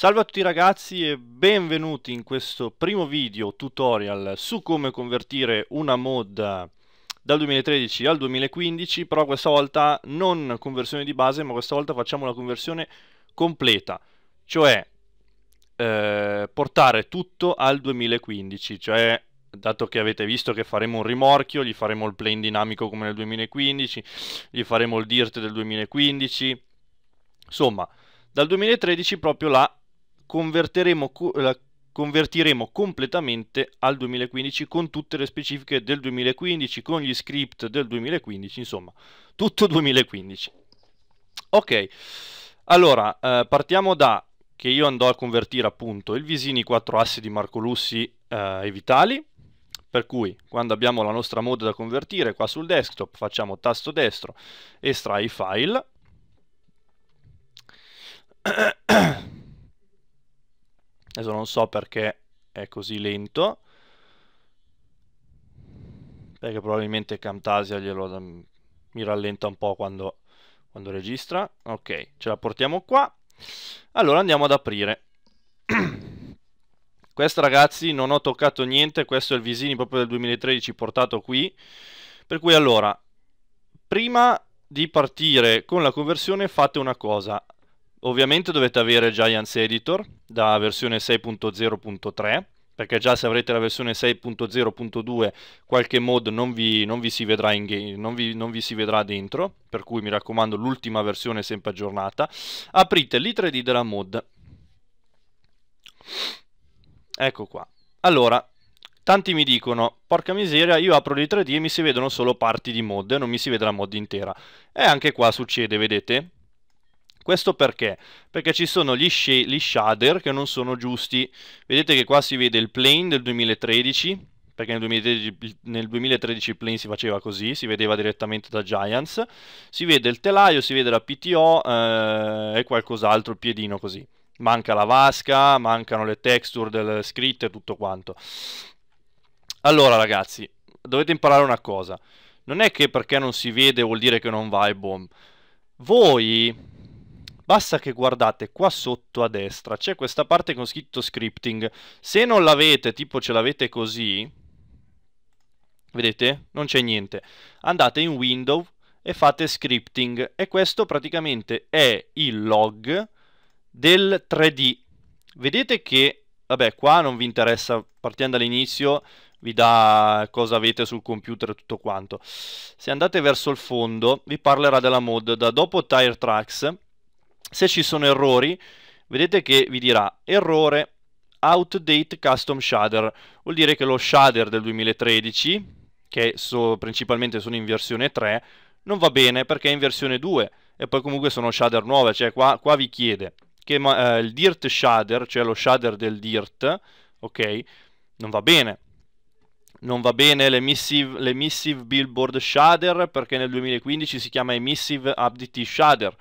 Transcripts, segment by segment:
Salve a tutti ragazzi e benvenuti in questo primo video tutorial su come convertire una mod dal 2013 al 2015 però questa volta non conversione di base ma questa volta facciamo la conversione completa cioè eh, portare tutto al 2015 cioè dato che avete visto che faremo un rimorchio gli faremo il plane dinamico come nel 2015 gli faremo il dirt del 2015 insomma dal 2013 proprio la converteremo la convertiremo completamente al 2015 con tutte le specifiche del 2015, con gli script del 2015, insomma, tutto 2015. Ok, allora eh, partiamo da che io andò a convertire appunto il Visini 4 assi di Marco Lussi eh, e Vitali, per cui quando abbiamo la nostra mod da convertire qua sul desktop facciamo tasto destro, estrai file Adesso non so perché è così lento. Perché probabilmente Camtasia glielo, mi rallenta un po' quando, quando registra. Ok, ce la portiamo qua. Allora andiamo ad aprire. Questo ragazzi non ho toccato niente, questo è il Visini proprio del 2013 portato qui. Per cui allora, prima di partire con la conversione fate una cosa. Ovviamente dovete avere Giants Editor da versione 6.0.3 perché già se avrete la versione 6.0.2 qualche mod non vi, non, vi game, non, vi, non vi, si vedrà dentro, per cui mi raccomando l'ultima versione sempre aggiornata. Aprite l'i3D della mod. Ecco qua. Allora, tanti mi dicono, porca miseria, io apro l'i3D e mi si vedono solo parti di mod, non mi si vede la mod intera. E anche qua succede, vedete? Questo perché? Perché ci sono gli, gli shader che non sono giusti. Vedete che qua si vede il plane del 2013 perché nel 2013, nel 2013, il plane si faceva così, si vedeva direttamente da Giants, si vede il telaio, si vede la PTO eh, e qualcos'altro, il piedino così. Manca la vasca, mancano le texture delle scritte e tutto quanto. Allora ragazzi, dovete imparare una cosa. Non è che perché non si vede vuol dire che non va e boom. Voi Basta che guardate qua sotto a destra, c'è questa parte con scritto scripting. Se non l'avete, tipo ce l'avete così, vedete? Non c'è niente. Andate in window e fate scripting e questo praticamente è il log del 3D. Vedete che, vabbè, qua non vi interessa, partendo dall'inizio vi dà cosa avete sul computer e tutto quanto. Se andate verso il fondo vi parlerà della mod da dopo Tire Tracks se ci sono errori vedete che vi dirà errore outdate custom shader vuol dire che lo shader del 2013 che so, principalmente sono in versione 3 non va bene perché è in versione 2 e poi comunque sono shader nuove cioè qua, qua vi chiede che eh, il dirt shader cioè lo shader del dirt ok non va bene non va bene l'emissive, l'emissive billboard shader perché nel 2015 si chiama emissive abdt shader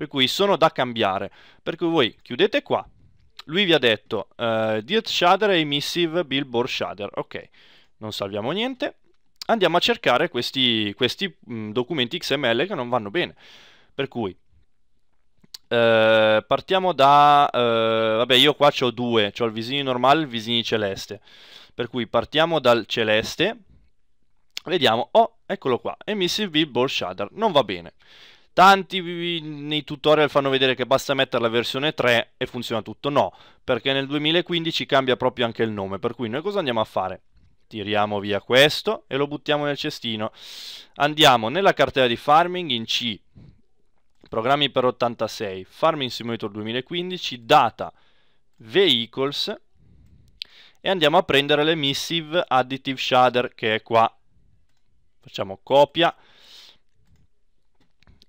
per cui sono da cambiare. Per cui voi chiudete qua, lui vi ha detto uh, eh, Dirt Shader e Emissive Billboard Shader, ok, non salviamo niente, andiamo a cercare questi, questi mh, mm, documenti XML che non vanno bene, per cui Uh, partiamo da... Uh, vabbè, io qua ho due, ho il visino normale e il visino celeste. Per cui partiamo dal celeste, vediamo, oh, eccolo qua, Emissive Billboard Shader, non va bene. Tanti nei tutorial fanno vedere che basta mettere la versione 3 e funziona tutto. No, perché nel 2015 cambia proprio anche il nome. Per cui noi cosa andiamo a fare? Tiriamo via questo e lo buttiamo nel cestino. Andiamo nella cartella di farming in C, programmi per 86, Farming Simulator 2015, data, vehicles e andiamo a prendere l'emissive additive shader che è qua. Facciamo copia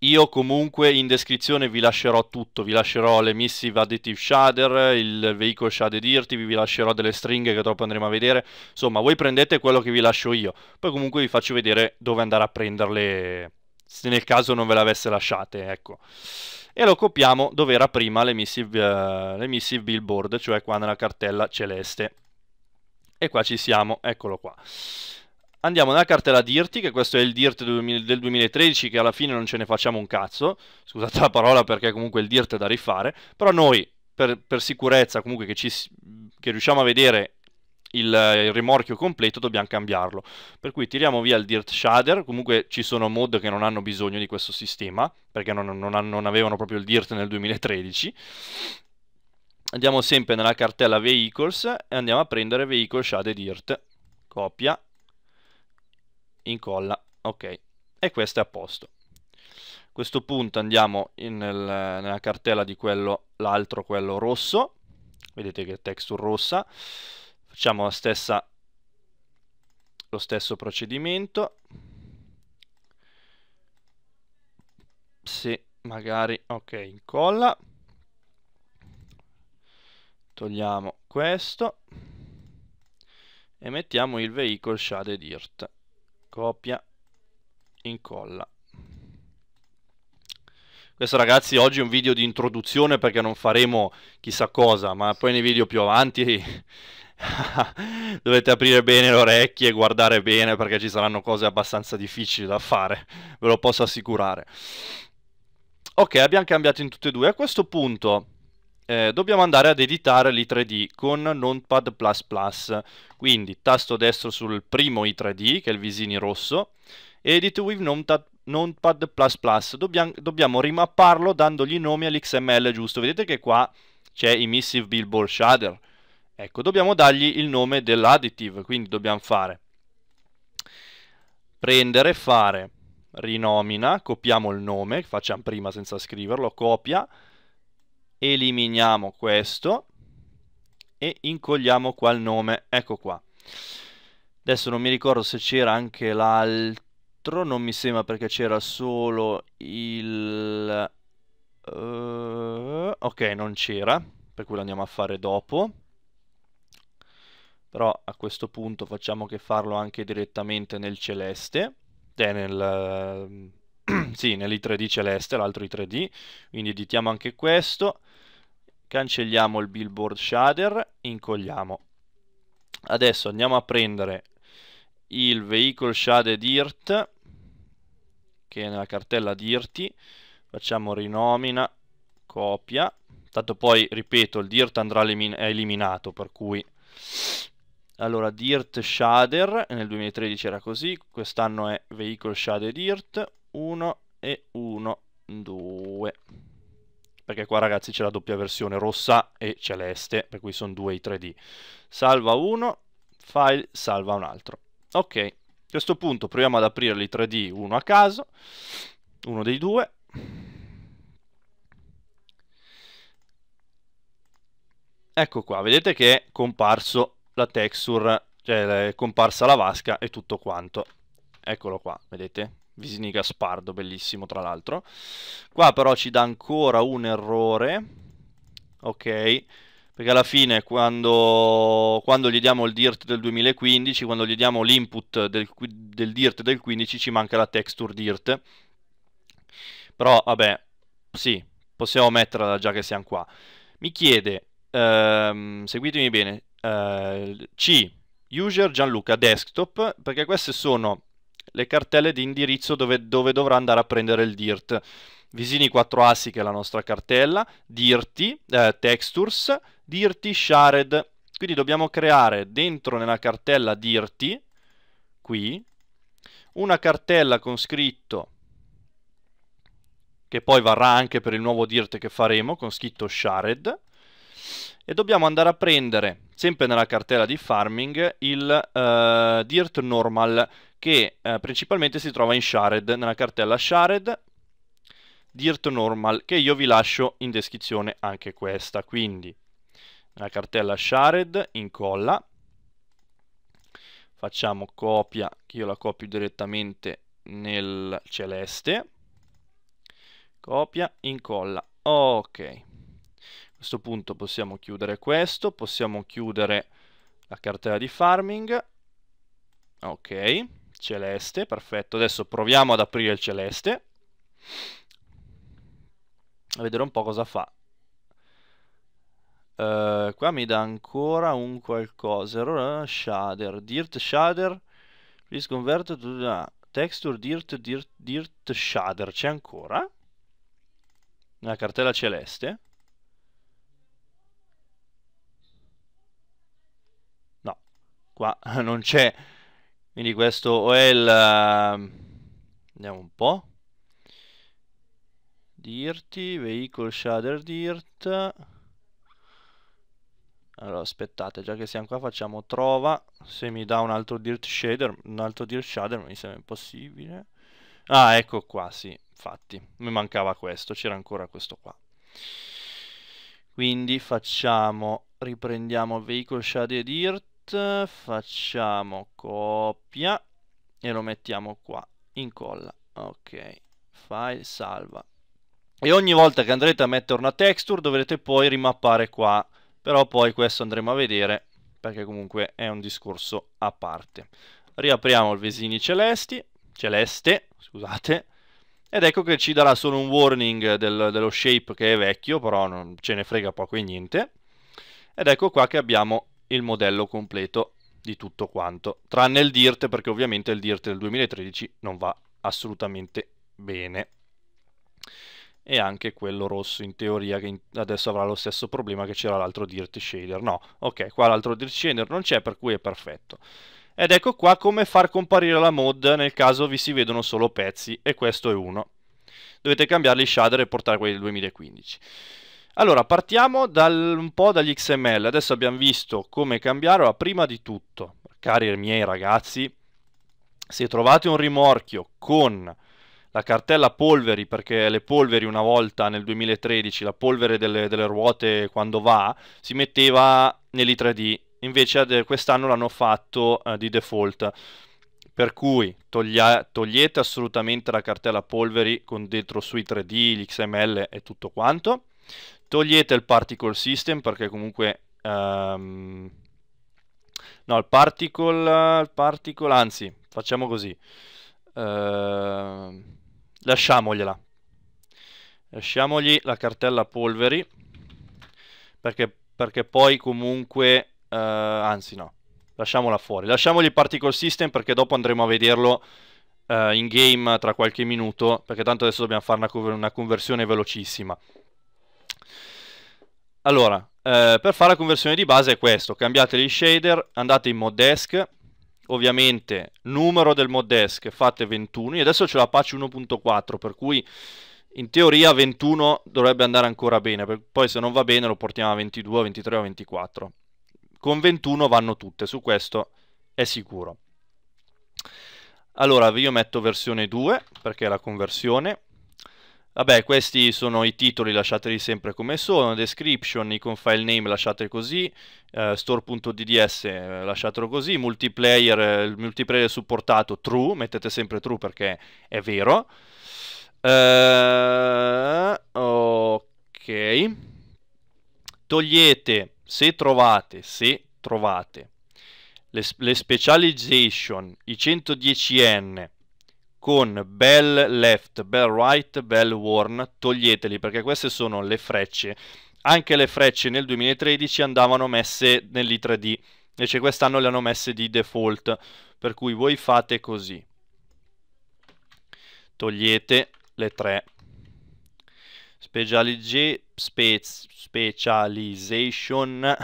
io comunque in descrizione vi lascerò tutto, vi lascerò le missive additive shader, il veicolo shader irti, vi lascerò delle stringhe che dopo andremo a vedere, insomma voi prendete quello che vi lascio io, poi comunque vi faccio vedere dove andare a prenderle se nel caso non ve le avesse lasciate, ecco. E lo copiamo dove era prima l'emissive, uh, eh, l'emissive billboard, cioè qua nella cartella celeste. E qua ci siamo, eccolo qua. Andiamo nella cartella DIRT, che questo è il DIRT del 2013, che alla fine non ce ne facciamo un cazzo, scusate la parola perché comunque il DIRT è da rifare, però noi, per, per sicurezza comunque che, ci, che, riusciamo a vedere il, il rimorchio completo, dobbiamo cambiarlo. Per cui tiriamo via il DIRT shader, comunque ci sono mod che non hanno bisogno di questo sistema, perché non, non, hanno, non avevano proprio il DIRT nel 2013, andiamo sempre nella cartella vehicles e andiamo a prendere vehicle shader dirt copia incolla, ok, e questo è a posto. A questo punto andiamo in, nel, nella cartella di quello, l'altro, quello rosso, vedete che è texture rossa, facciamo stessa, lo stesso procedimento, se magari, ok, incolla, togliamo questo e mettiamo il veicolo shaded dirt copia, incolla. Questo ragazzi oggi è un video di introduzione perché non faremo chissà cosa, ma poi nei video più avanti dovete aprire bene le orecchie e guardare bene perché ci saranno cose abbastanza difficili da fare, ve lo posso assicurare. Ok, abbiamo cambiato in tutte e due. A questo punto eh, dobbiamo andare ad editare l'i3D con Notepad++, quindi tasto destro sul primo i3D, che è il visini rosso, Edit with Notepad++, Notepad++. Dobbiamo, dobbiamo rimapparlo dandogli i nomi all'XML giusto, vedete che qua c'è Emissive Billboard Shader, ecco, dobbiamo dargli il nome dell'additive, quindi dobbiamo fare prendere, fare rinomina, copiamo il nome, facciamo prima senza scriverlo, copia, eliminiamo questo e incolliamo qua il nome, ecco qua. Adesso non mi ricordo se c'era anche l'altro, non mi sembra perché c'era solo il... Uh, ok, non c'era, per cui lo andiamo a fare dopo. Però a questo punto facciamo che farlo anche direttamente nel celeste, eh, nel, sì, nell'i3D celeste, l'altro i3D, quindi editiamo anche questo, cancelliamo il billboard shader, incolliamo. Adesso andiamo a prendere il vehicle shader dirt, che è nella cartella dirti, facciamo rinomina, copia, tanto poi, ripeto, il dirt andrà elimin eliminato, per cui... Allora, Dirt Shader, nel 2013 era così, quest'anno è Vehicle Shader Dirt, 1 e 1, 2 perché qua ragazzi c'è la doppia versione rossa e celeste, per cui sono due i 3D. Salva uno, file, salva un altro. Ok, a questo punto proviamo ad aprirli i 3D uno a caso, uno dei due. Ecco qua, vedete che è comparso la texture, cioè è comparsa la vasca e tutto quanto. Eccolo qua, vedete? Visini Gaspardo, bellissimo tra l'altro. Qua però ci dà ancora un errore. Ok. Perché alla fine quando, quando gli diamo il dirt del 2015, quando gli diamo l'input del, del dirt del 15 ci manca la texture dirt. Però vabbè, sì, possiamo metterla già che siamo qua. Mi chiede, ehm, seguitemi bene, eh, C, user Gianluca, desktop, perché queste sono le cartelle di indirizzo dove, dove dovrà andare a prendere il dirt. Visini 4 assi che è la nostra cartella, dirti, eh, textures, dirti shared. Quindi dobbiamo creare dentro nella cartella dirti, qui, una cartella con scritto che poi varrà anche per il nuovo dirt che faremo con scritto shared e dobbiamo andare a prendere, sempre nella cartella di farming, il uh, dirt normal che uh, principalmente si trova in shared, nella cartella shared dirt normal che io vi lascio in descrizione anche questa, quindi nella cartella shared incolla facciamo copia, che io la copio direttamente nel celeste, copia, incolla, ok. A questo punto possiamo chiudere questo, possiamo chiudere la cartella di farming. Ok, celeste, perfetto. Adesso proviamo ad aprire il celeste. A vedere un po' cosa fa. Uh, qua mi dà ancora un qualcosa. shader, dirt shader. Please convert to ah, texture dirt, dirt, dirt shader. C'è ancora? Nella cartella celeste. qua non c'è quindi questo o è il ehm, andiamo un po' dirti vehicle shader dirt allora aspettate già che siamo qua facciamo trova se mi dà un altro dirt shader un altro dirt shader mi sembra impossibile ah ecco qua sì infatti mi mancava questo c'era ancora questo qua quindi facciamo riprendiamo vehicle shader dirt facciamo copia e lo mettiamo qua, incolla, ok, file, salva. E ogni volta che andrete a mettere una texture dovrete poi rimappare qua, però poi questo andremo a vedere perché comunque è un discorso a parte. Riapriamo il Vesini Celesti, Celeste, scusate, ed ecco che ci darà solo un warning del, dello shape che è vecchio, però non ce ne frega poco e niente. Ed ecco qua che abbiamo il modello completo di tutto quanto, tranne il DIRT perché ovviamente il DIRT del 2013 non va assolutamente bene. E anche quello rosso in teoria che adesso avrà lo stesso problema che c'era l'altro DIRT shader. No, ok, qua l'altro DIRT shader non c'è per cui è perfetto. Ed ecco qua come far comparire la mod nel caso vi si vedono solo pezzi e questo è uno. Dovete cambiare gli shader e portare quelli del 2015. Allora, partiamo dal, un po' dagli XML. Adesso abbiamo visto come cambiare. ma prima di tutto, cari miei ragazzi, se trovate un rimorchio con la cartella polveri, perché le polveri una volta nel 2013, la polvere delle, delle ruote quando va, si metteva nell'i3D. Invece quest'anno l'hanno fatto eh, di default. Per cui togliete assolutamente la cartella polveri con dentro sui 3D, gli XML e tutto quanto. Togliete il particle system perché comunque... Um, no, il particle, il particle... Anzi, facciamo così. Uh, lasciamogliela. Lasciamogli la cartella polveri. Perché, perché poi comunque... Uh, anzi no, lasciamola fuori. Lasciamogli il particle system perché dopo andremo a vederlo uh, in game tra qualche minuto. Perché tanto adesso dobbiamo fare una, una conversione velocissima. Allora, eh, per fare la conversione di base è questo, cambiate gli shader, andate in mod desk, ovviamente numero del mod desk fate 21, io adesso c'è la patch 1.4 per cui in teoria 21 dovrebbe andare ancora bene, poi se non va bene lo portiamo a 22, 23 o 24. Con 21 vanno tutte, su questo è sicuro. Allora io metto versione 2 perché è la conversione Vabbè, questi sono i titoli, lasciateli sempre come sono, description, icon file name lasciateli così, eh, store.dds eh, lasciatelo così, multiplayer, eh, il multiplayer supportato true, mettete sempre true perché è vero. Eh, ok. Togliete, se trovate, se trovate, le, le specialization, i 110N, con bell left, bell right, bell worn, toglieteli perché queste sono le frecce. Anche le frecce nel 2013 andavano messe nell'i3D, invece quest'anno le hanno messe di default, per cui voi fate così. Togliete le tre. Specializz spe specialization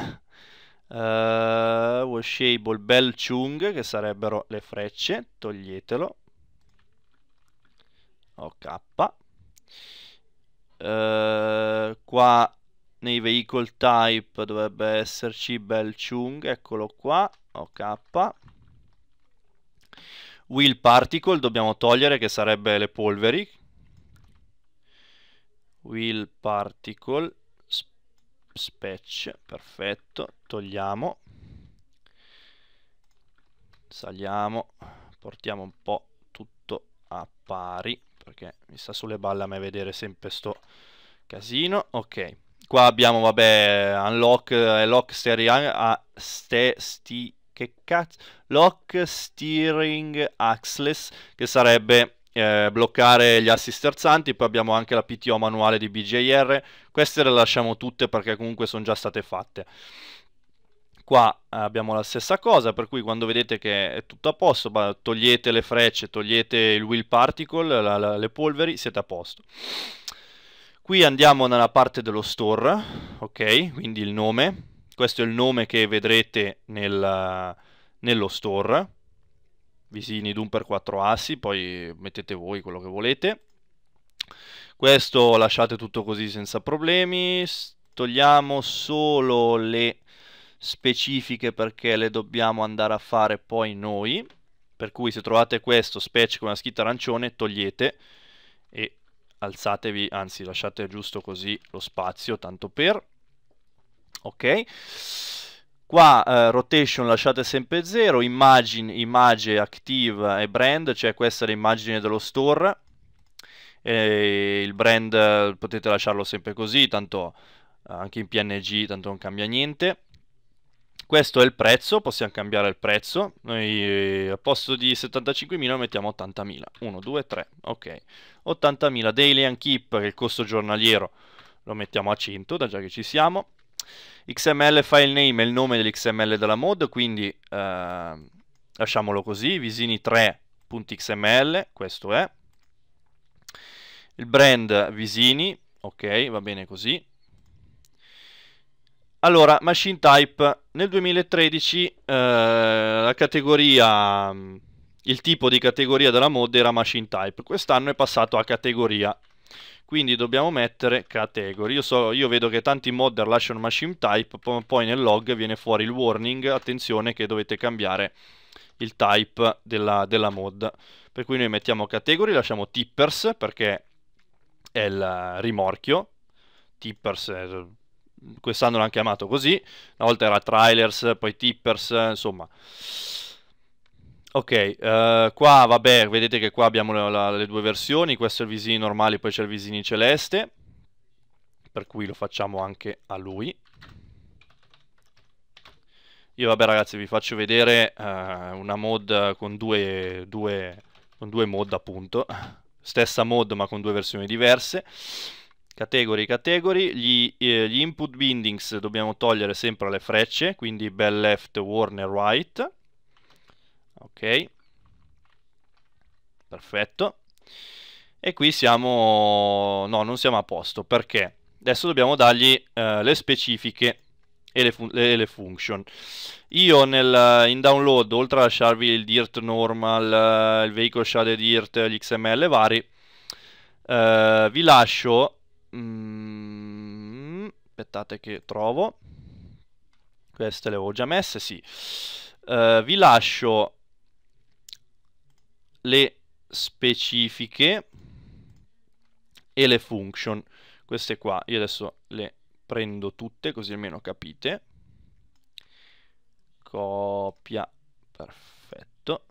uh, washable bell chung che sarebbero le frecce, toglietelo OK. Eh, qua nei vehicle type dovrebbe esserci Belchung, eccolo qua, OK. Wheel particle dobbiamo togliere che sarebbe le polveri. Wheel particle spec, perfetto, togliamo. Saliamo, portiamo un po' tutto a pari perché mi sta sulle balle a me vedere sempre sto casino. Ok, qua abbiamo, vabbè, unlock, eh, lock steering, a ste, sti, che cazzo, lock steering axless, che sarebbe eh, bloccare gli assi sterzanti, poi abbiamo anche la PTO manuale di BJR, queste le lasciamo tutte perché comunque sono già state fatte. Qua eh, abbiamo la stessa cosa, per cui quando vedete che è tutto a posto, togliete le frecce, togliete il wheel particle, la, la, le polveri, siete a posto. Qui andiamo nella parte dello store, ok? Quindi il nome, questo è il nome che vedrete nel, nello store, visini d'un per quattro assi, poi mettete voi quello che volete. Questo lasciate tutto così senza problemi, togliamo solo le specifiche perché le dobbiamo andare a fare poi noi. Per cui se trovate questo spec con la scritta arancione togliete e alzatevi, anzi lasciate giusto così lo spazio, tanto per. Ok. Qua eh, rotation lasciate sempre 0, immagine, image, active e brand, cioè questa è l'immagine dello store. E il brand eh, potete lasciarlo sempre così, tanto eh, anche in PNG tanto non cambia niente. Questo è il prezzo, possiamo cambiare il prezzo. Noi eh, al posto di 75.000 mettiamo 80.000. 1, 2, 3, ok. 80.000 daily and keep, che è il costo giornaliero lo mettiamo a 100, da già che ci siamo. XML file name è il nome dell'XML della mod, quindi eh, lasciamolo così, visini3.xml, questo è. Il brand Visini, ok, va bene così. Allora, Machine Type, nel 2013 eh, la categoria, mm, il tipo di categoria della mod era Machine Type, quest'anno è passato a categoria, quindi dobbiamo mettere category. Io, so, io vedo che tanti modder lasciano Machine Type, poi nel log viene fuori il warning, attenzione che dovete cambiare il type della, della mod. Per cui noi mettiamo category, lasciamo tippers perché è il eh, rimorchio, tippers è quest'anno l'hanno chiamato così, una volta era Trailers, poi Tippers, insomma. Ok, uh, qua vabbè, vedete che qua abbiamo la, la, le due versioni, questo è il visino normale, poi c'è il visino celeste, per cui lo facciamo anche a lui. Io vabbè ragazzi vi faccio vedere uh, una mod con due, due, con due mod appunto, stessa mod ma con due versioni diverse. Category, category, gli, eh, gli input bindings dobbiamo togliere sempre le frecce, quindi bell left, warner right. Ok, perfetto. E qui siamo... no, non siamo a posto, perché adesso dobbiamo dargli eh, le specifiche e le, le, le function. Io nel, in download, oltre a lasciarvi il dirt normal, eh, il vehicle shaded dirt, gli xml vari, eh, vi lascio Mm, aspettate che trovo. Queste le avevo già messe, sì. Uh, vi lascio le specifiche e le function. Queste qua, io adesso le prendo tutte così almeno capite. Copia, perfetto.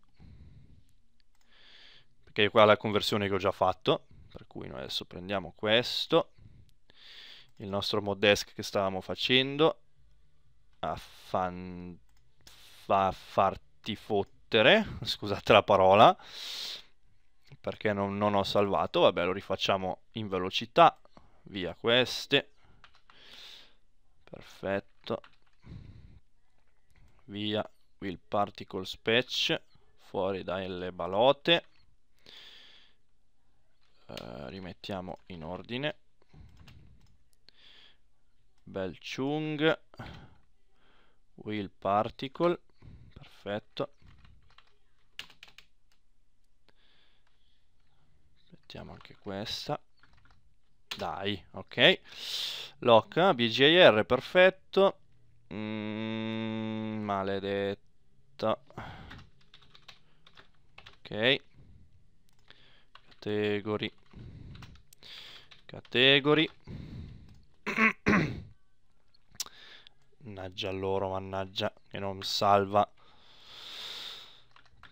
Perché qua è la conversione che ho già fatto, per cui noi adesso prendiamo questo il nostro mod desk che stavamo facendo a, fan... a farti fottere, scusate la parola, perché non, non ho salvato, vabbè lo rifacciamo in velocità, via queste, perfetto, via il particle patch fuori dalle balote, uh, rimettiamo in ordine, bel chung will particle perfetto mettiamo anche questa dai ok lock eh, bgir perfetto mm, maledetta ok category category Mannaggia loro, mannaggia, che non salva.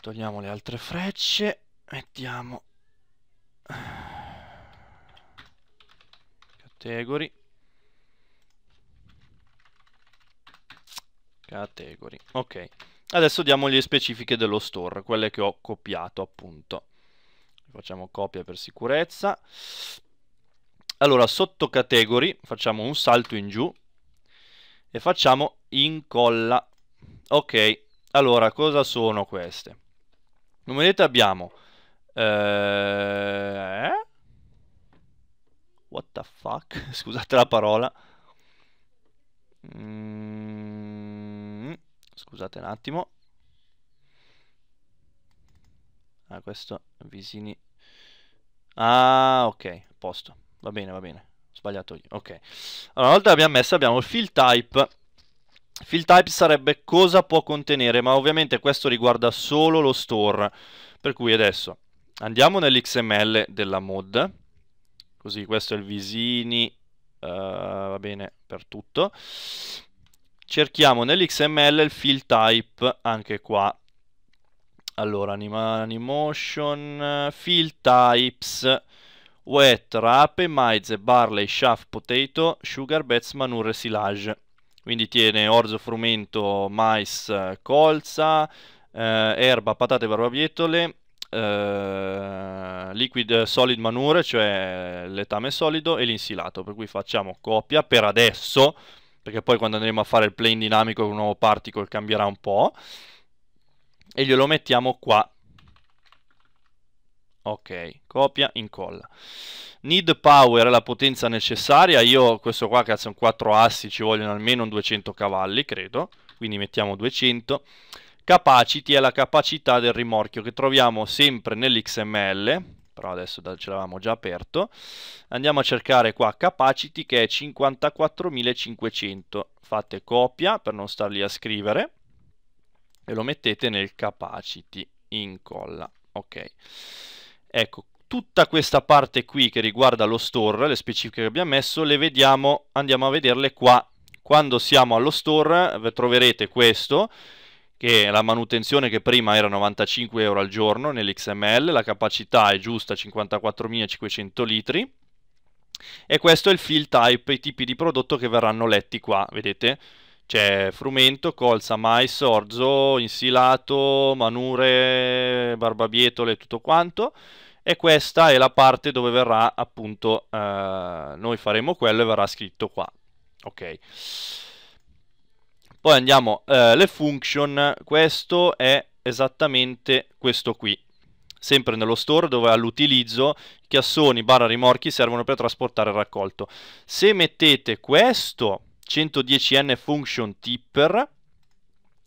Togliamo le altre frecce. Mettiamo... Category. Category. Ok. Adesso diamo le specifiche dello store, quelle che ho copiato appunto. Facciamo copia per sicurezza. Allora, sotto category facciamo un salto in giù e facciamo incolla. Ok, allora cosa sono queste? Come vedete abbiamo... Eh, eh... What the fuck? Scusate la parola. Mm... Scusate un attimo. Ah, questo, visini Ah, ok, posto. Va bene, va bene. Sbagliato io, ok. Allora, una volta che l'abbiamo messa abbiamo il field type. Field type sarebbe cosa può contenere, ma ovviamente questo riguarda solo lo store. Per cui adesso andiamo nell'XML della mod. Così, questo è il visini, uh, va bene per tutto. Cerchiamo nell'XML il field type, anche qua. Allora, animation, field types wet, rape, mais, barley, chaff, potato, sugar, bets, manure, silage. Quindi tiene orzo, frumento, mais, eh, colza, eh, erba, patate, barbabietole, eh, liquid solid manure, cioè letame solido e l'insilato. Per cui facciamo copia per adesso, perché poi quando andremo a fare il plane dinamico con un nuovo particle cambierà un po'. E glielo mettiamo qua Ok, copia, incolla. Need power è la potenza necessaria. Io questo qua, cazzo, sono 4 assi ci vogliono almeno 200 cavalli, credo. Quindi mettiamo 200. Capacity è la capacità del rimorchio che troviamo sempre nell'XML. Però adesso ce l'avevamo già aperto. Andiamo a cercare qua capacity che è 54.500. Fate copia per non star lì a scrivere. E lo mettete nel capacity. Incolla. Ok. Ecco, tutta questa parte qui che riguarda lo store, le specifiche che abbiamo messo, le vediamo, andiamo a vederle qua. Quando siamo allo store troverete questo, che è la manutenzione che prima era 95 euro al giorno nell'XML, la capacità è giusta 54.500 litri, e questo è il fill type, i tipi di prodotto che verranno letti qua, vedete? C'è frumento, colza, mais, orzo, insilato, manure, barbabietole, tutto quanto e questa è la parte dove verrà appunto eh, noi faremo quello e verrà scritto qua ok poi andiamo eh, le function questo è esattamente questo qui sempre nello store dove all'utilizzo chiassoni barra rimorchi servono per trasportare il raccolto se mettete questo 110n function tipper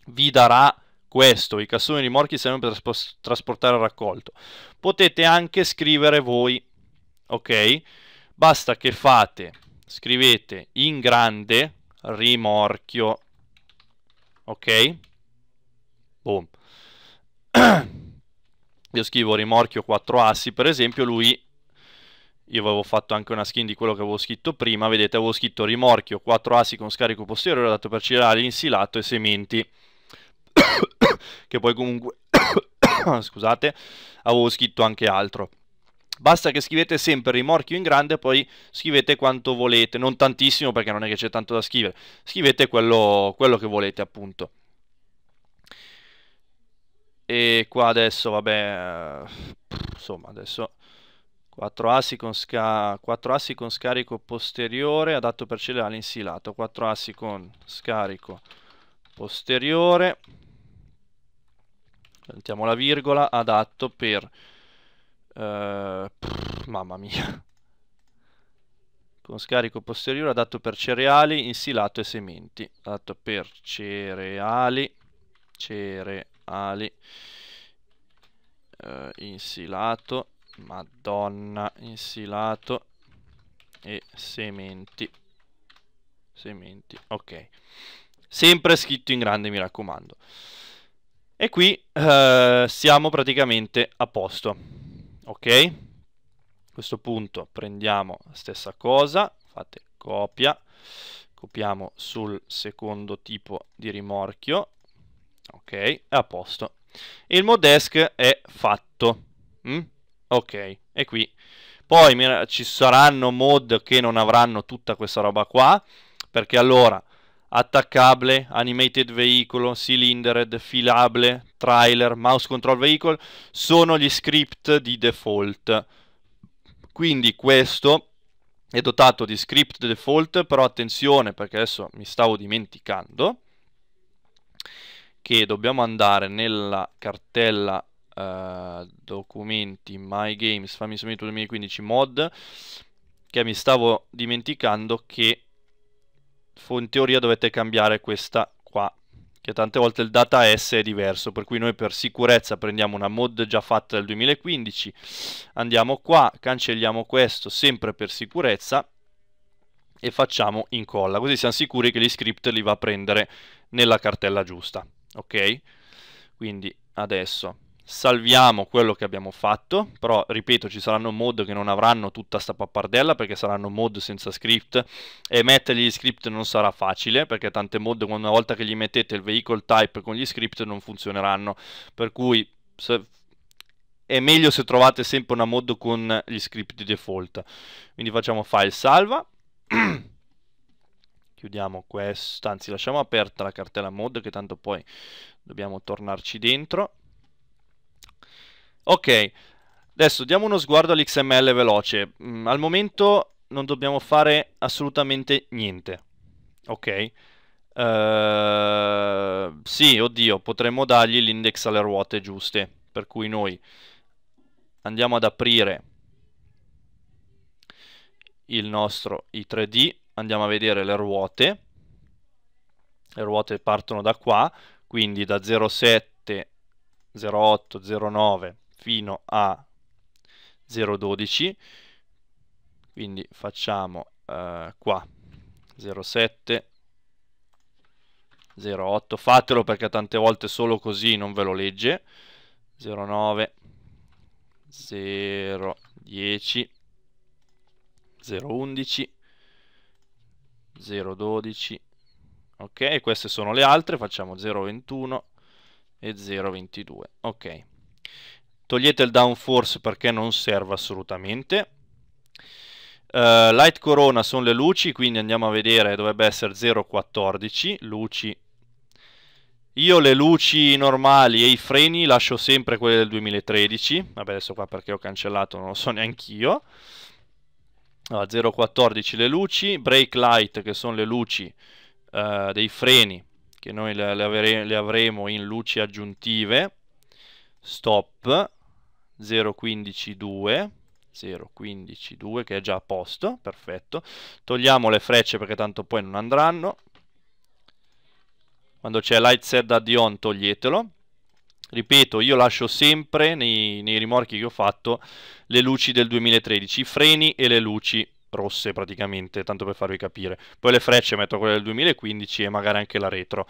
vi darà questo, i cassoni rimorchi servono per tras trasportare il raccolto. Potete anche scrivere voi, ok? Basta che fate, scrivete in grande rimorchio, ok? Boom. Io scrivo rimorchio 4 assi, per esempio, lui... Io avevo fatto anche una skin di quello che avevo scritto prima, vedete avevo scritto rimorchio 4 assi con scarico posteriore dato per cilare insilato e sementi. che poi comunque, scusate, avevo scritto anche altro. Basta che scrivete sempre rimorchio in grande e poi scrivete quanto volete, non tantissimo perché non è che c'è tanto da scrivere, scrivete quello, quello che volete appunto. E qua adesso, vabbè, insomma adesso 4 assi con, sca 4 assi con scarico posteriore adatto per cellulare insilato, 4 assi con scarico posteriore mettiamo la virgola, adatto per... Eh, pff, mamma mia. Con scarico posteriore adatto per cereali, insilato e sementi. Adatto per cereali, cereali, eh, insilato, madonna, insilato e sementi. Sementi, ok. Sempre scritto in grande, mi raccomando. E qui eh, siamo praticamente a posto, ok? A questo punto prendiamo la stessa cosa, fate copia, copiamo sul secondo tipo di rimorchio, ok, è a posto. Il modesk è fatto, mm? ok, e qui. Poi ci saranno mod che non avranno tutta questa roba qua, perché allora attaccabile, animated vehicle, cylindered, filabile, trailer, mouse control vehicle, sono gli script di default. Quindi questo è dotato di script default, però attenzione perché adesso mi stavo dimenticando che dobbiamo andare nella cartella eh, documenti My Games, fammi subito 2015 mod, che mi stavo dimenticando che in teoria dovete cambiare questa qua, che tante volte il data S è diverso, per cui noi per sicurezza prendiamo una mod già fatta del 2015, andiamo qua, cancelliamo questo sempre per sicurezza e facciamo incolla, così siamo sicuri che gli script li va a prendere nella cartella giusta, ok? Quindi adesso salviamo quello che abbiamo fatto, però ripeto ci saranno mod che non avranno tutta sta pappardella perché saranno mod senza script e mettergli gli script non sarà facile perché tante mod una volta che gli mettete il vehicle type con gli script non funzioneranno, per cui se, è meglio se trovate sempre una mod con gli script di default. Quindi facciamo file salva. Chiudiamo questa, anzi lasciamo aperta la cartella mod che tanto poi dobbiamo tornarci dentro. Ok, adesso diamo uno sguardo all'XML veloce. Mm, al momento non dobbiamo fare assolutamente niente. Ok. Uh, sì, oddio, potremmo dargli l'index alle ruote giuste. Per cui noi andiamo ad aprire il nostro i3D, andiamo a vedere le ruote. Le ruote partono da qua, quindi da 07, 08, 09 fino a 0,12 quindi facciamo eh, qua 0,7 0,8 fatelo perché tante volte solo così non ve lo legge 0,9 0,10 0,11 0,12 ok queste sono le altre facciamo 0,21 e 0,22 ok togliete il downforce perché non serve assolutamente. Uh, light corona sono le luci, quindi andiamo a vedere, dovrebbe essere 0,14, luci. Io le luci normali e i freni lascio sempre quelle del 2013, vabbè adesso qua perché ho cancellato non lo so neanch'io. Allora, 0,14 le luci, brake light che sono le luci uh, dei freni che noi le, le, avre le avremo in luci aggiuntive, stop, 0,15,2 0,15,2 che è già a posto, perfetto. Togliamo le frecce perché tanto poi non andranno. Quando c'è light set add on toglietelo. Ripeto, io lascio sempre nei, nei rimorchi che ho fatto le luci del 2013, i freni e le luci rosse praticamente, tanto per farvi capire. Poi le frecce metto quelle del 2015 e magari anche la retro.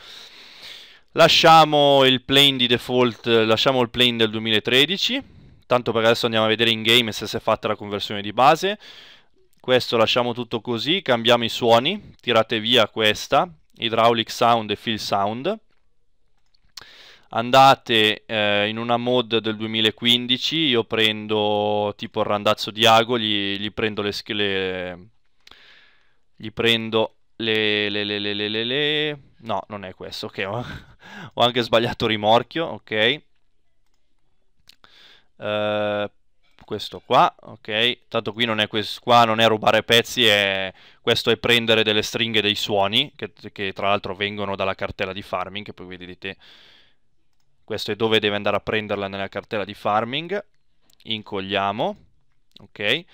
Lasciamo il plane di default, lasciamo il plane del 2013 Tanto per adesso andiamo a vedere in game se si è fatta la conversione di base. Questo lasciamo tutto così, cambiamo i suoni, tirate via questa, hydraulic sound e fill sound. Andate eh, in una mod del 2015, io prendo tipo il randazzo di Ago, gli, gli prendo le... le gli prendo le, le, le, le, le, le... No, non è questo, ok, ho anche sbagliato rimorchio, ok. Eh, questo qua, ok? Tanto qui non è qua, non è rubare pezzi, è... questo è prendere delle stringhe dei suoni, che, che tra l'altro vengono dalla cartella di farming, che poi vedete, questo è dove deve andare a prenderla nella cartella di farming, incogliamo, ok?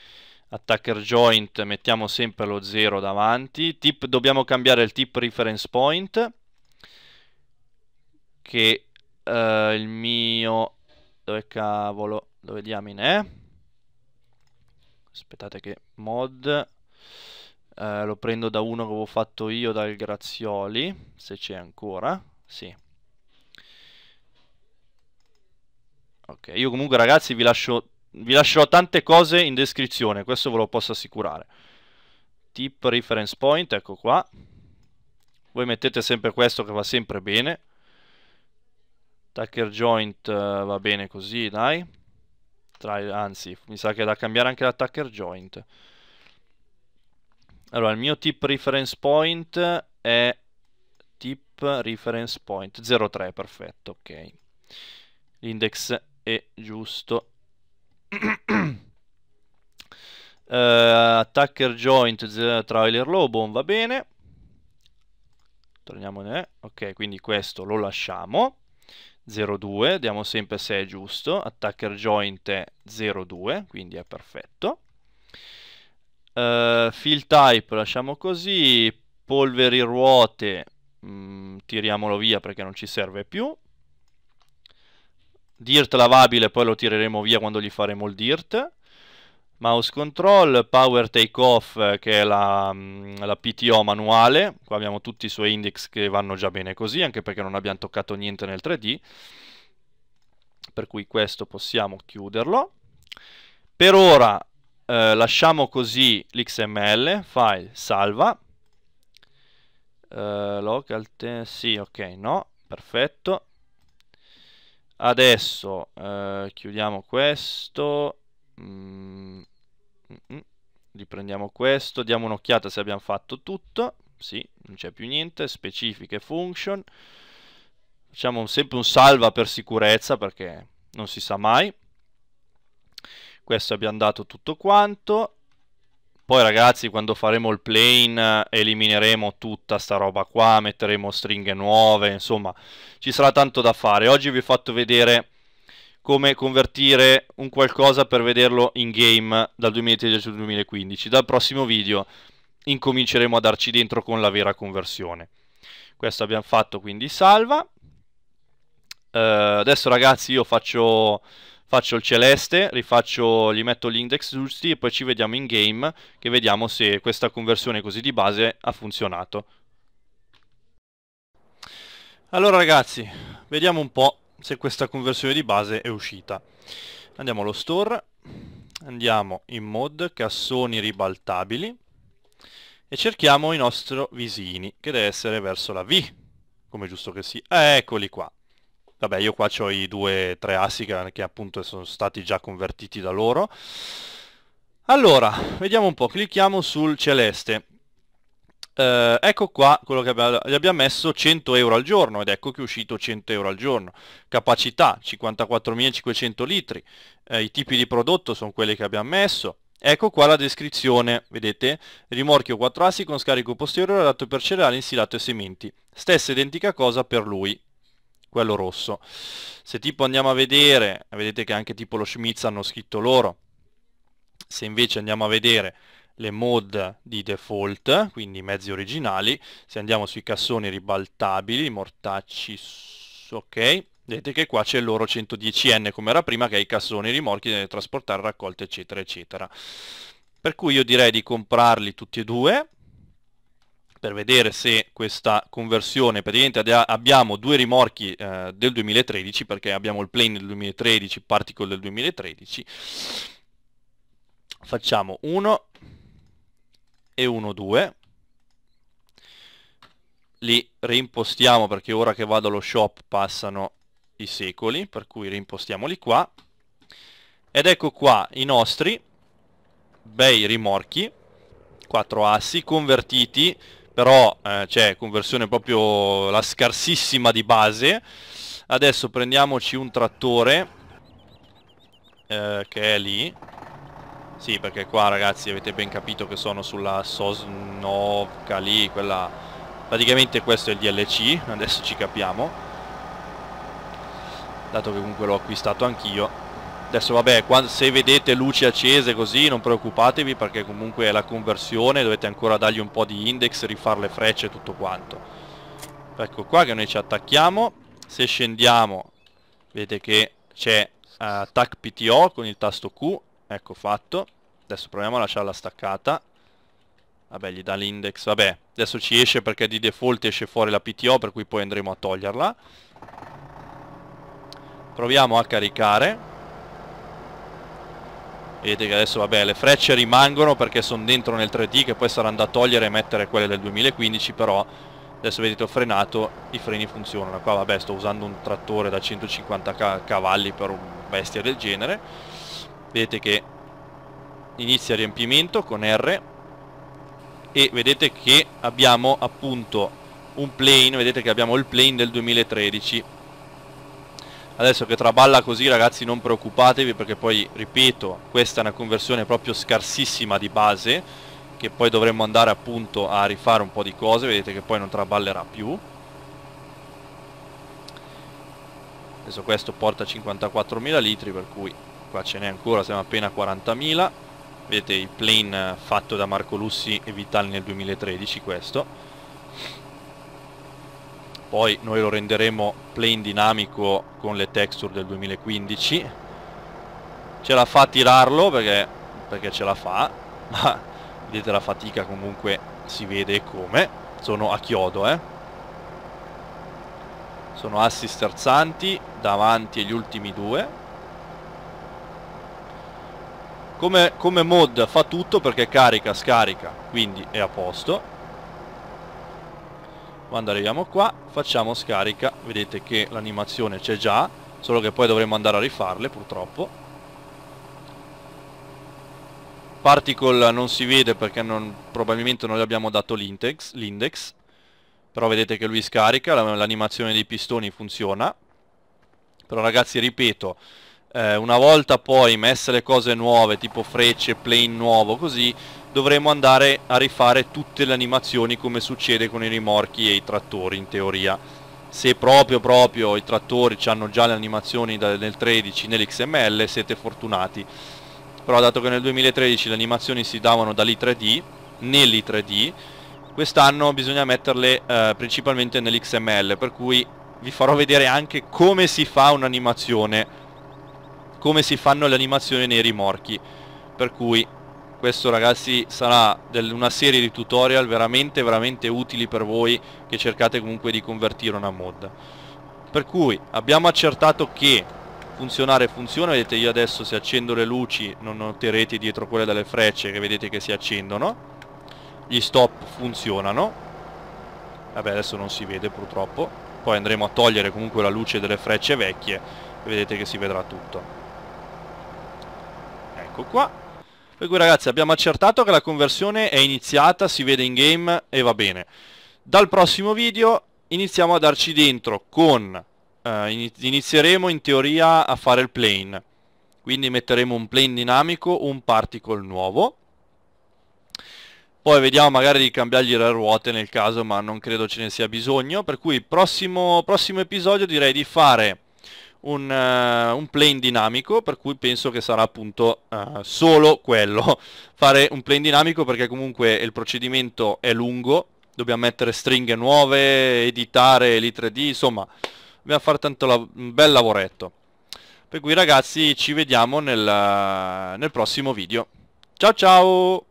Attacker joint, mettiamo sempre lo 0 davanti, tip, dobbiamo cambiare il tip reference point, che uh, il mio dove cavolo? Dove diamine è? Aspettate che mod... Eh, lo prendo da uno che avevo fatto io dal Grazioli, se c'è ancora. Sì. Ok, io comunque ragazzi vi lascio vi lascerò tante cose in descrizione, questo ve lo posso assicurare. Tip reference point, ecco qua. Voi mettete sempre questo che va sempre bene. Tucker Joint uh, va bene così, dai. Tra, anzi, mi sa che è da cambiare anche la Tucker Joint. Allora, il mio tip reference point è tip reference point 03, perfetto, ok. L'index è giusto. uh, eh, attacker joint trailer lobo va bene Torniamo torniamone ok quindi questo lo lasciamo 0,2, vediamo sempre se è giusto, attacker joint è 0,2, quindi è perfetto. Uh, fill type lasciamo così, polveri ruote mh, mm, tiriamolo via perché non ci serve più. Dirt lavabile poi lo tireremo via quando gli faremo il dirt mouse control, power take off eh, che è la, mm, la, PTO manuale, qua abbiamo tutti i suoi index che vanno già bene così, anche perché non abbiamo toccato niente nel 3D, per cui questo possiamo chiuderlo. Per ora eh, lasciamo così l'XML, file, salva, eh, local, sì, ok, no, perfetto. Adesso eh, chiudiamo questo. Mm, riprendiamo questo, diamo un'occhiata se abbiamo fatto tutto, sì, non c'è più niente, specifiche function, facciamo sempre un salva per sicurezza perché non si sa mai, questo abbiamo dato tutto quanto, poi ragazzi quando faremo il plane elimineremo tutta sta roba qua, metteremo stringhe nuove, insomma ci sarà tanto da fare, oggi vi ho fatto vedere come convertire un qualcosa per vederlo in game dal 2013 al 2015. Dal prossimo video incominceremo a darci dentro con la vera conversione. Questo abbiamo fatto, quindi salva. Uh, adesso ragazzi io faccio, faccio, il celeste, rifaccio, gli metto l'index giusti e poi ci vediamo in game che vediamo se questa conversione così di base ha funzionato. Allora ragazzi, vediamo un po' se questa conversione di base è uscita. Andiamo allo store, andiamo in mod, cassoni ribaltabili e cerchiamo i nostri visini, che deve essere verso la V, come giusto che sia. Eh, eccoli qua. Vabbè, io qua ho i due, tre assi che, che appunto sono stati già convertiti da loro. Allora, vediamo un po', clicchiamo sul celeste, eh, ecco qua quello che abbiamo, gli abbiamo messo 100 euro al giorno ed ecco che è uscito 100 euro al giorno. Capacità 54.500 litri, eh, i tipi di prodotto sono quelli che abbiamo messo. Ecco qua la descrizione, vedete? Rimorchio 4 assi con scarico posteriore adatto per cereali, insilato e sementi. Stessa identica cosa per lui, quello rosso. Se tipo andiamo a vedere, vedete che anche tipo lo Schmitz hanno scritto loro. Se invece andiamo a vedere le mod di default, quindi i mezzi originali. Se andiamo sui cassoni ribaltabili, mortacci, ok, vedete che qua c'è il loro 110N come era prima, che è i cassoni, i rimorchi, deve trasportare, raccolte, eccetera, eccetera. Per cui io direi di comprarli tutti e due, per vedere se questa conversione, praticamente abbiamo due rimorchi eh, del 2013, perché abbiamo il plane del 2013, particle del 2013, facciamo uno e 1, 2 li reimpostiamo perché ora che vado allo shop passano i secoli per cui reimpostiamoli qua ed ecco qua i nostri bei rimorchi quattro assi convertiti però eh, c'è conversione proprio la scarsissima di base adesso prendiamoci un trattore eh, che è lì sì, perché qua ragazzi avete ben capito che sono sulla Sosnovka lì, quella... Praticamente questo è il DLC, adesso ci capiamo. Dato che comunque l'ho acquistato anch'io. Adesso vabbè, se vedete luci accese così non preoccupatevi perché comunque è la conversione, dovete ancora dargli un po' di index, rifare le frecce e tutto quanto. Ecco qua che noi ci attacchiamo. Se scendiamo vedete che c'è uh, TAC PTO con il tasto Q ecco fatto Adesso proviamo a lasciarla staccata. Vabbè, gli dà l'index. Vabbè, adesso ci esce perché di default esce fuori la PTO, per cui poi andremo a toglierla. Proviamo a caricare. Vedete che adesso, vabbè, le frecce rimangono perché sono dentro nel 3D, che poi saranno da togliere e mettere quelle del 2015, però adesso vedete ho frenato i freni funzionano qua vabbè sto usando un trattore da 150 cavalli per un bestia del genere vedete che inizia riempimento con R e vedete che abbiamo appunto un plane, vedete che abbiamo il plane del 2013 adesso che traballa così ragazzi non preoccupatevi perché poi ripeto questa è una conversione proprio scarsissima di base che poi dovremmo andare appunto a rifare un po' di cose vedete che poi non traballerà più adesso questo porta 54.000 litri per cui qua ce n'è ancora siamo appena a 40.000 vedete il plane eh, fatto da Marco Lussi e Vitali nel 2013 questo poi noi lo renderemo plane dinamico con le texture del 2015 ce la fa a tirarlo perché, perché ce la fa ma vedete la fatica comunque si vede come sono a chiodo eh sono assi sterzanti davanti agli ultimi due come, come mod fa tutto perché carica, scarica, quindi è a posto quando arriviamo qua facciamo scarica vedete che l'animazione c'è già solo che poi dovremo andare a rifarle purtroppo particle non si vede perché non, probabilmente non gli abbiamo dato l'index però vedete che lui scarica l'animazione dei pistoni funziona però ragazzi ripeto eh, una volta poi messe le cose nuove tipo frecce, plane nuovo così dovremo andare a rifare tutte le animazioni come succede con i rimorchi e i trattori in teoria se proprio proprio i trattori hanno già le animazioni nel 13 nell'XML siete fortunati però dato che nel 2013 le animazioni si davano dall'i3D nell'i3D quest'anno bisogna metterle eh, principalmente nell'XML per cui vi farò vedere anche come si fa un'animazione come si fanno le animazioni nei rimorchi per cui questo ragazzi sarà una serie di tutorial veramente veramente utili per voi che cercate comunque di convertire una mod per cui abbiamo accertato che funzionare funziona vedete io adesso se accendo le luci non noterete dietro quelle delle frecce che vedete che si accendono gli stop funzionano vabbè adesso non si vede purtroppo poi andremo a togliere comunque la luce delle frecce vecchie e vedete che si vedrà tutto ecco qua. Per cui ragazzi abbiamo accertato che la conversione è iniziata, si vede in game e va bene. Dal prossimo video iniziamo a darci dentro con... Eh, inizieremo in teoria a fare il plane. Quindi metteremo un plane dinamico, un particle nuovo. Poi vediamo magari di cambiargli le ruote nel caso, ma non credo ce ne sia bisogno. Per cui prossimo, prossimo episodio direi di fare un, uh, un, plane dinamico per cui penso che sarà appunto uh, solo quello fare un plane dinamico perché comunque il procedimento è lungo dobbiamo mettere stringhe nuove editare l'i 3D insomma dobbiamo fare tanto la un bel lavoretto per cui ragazzi ci vediamo nel, eh, nel prossimo video ciao ciao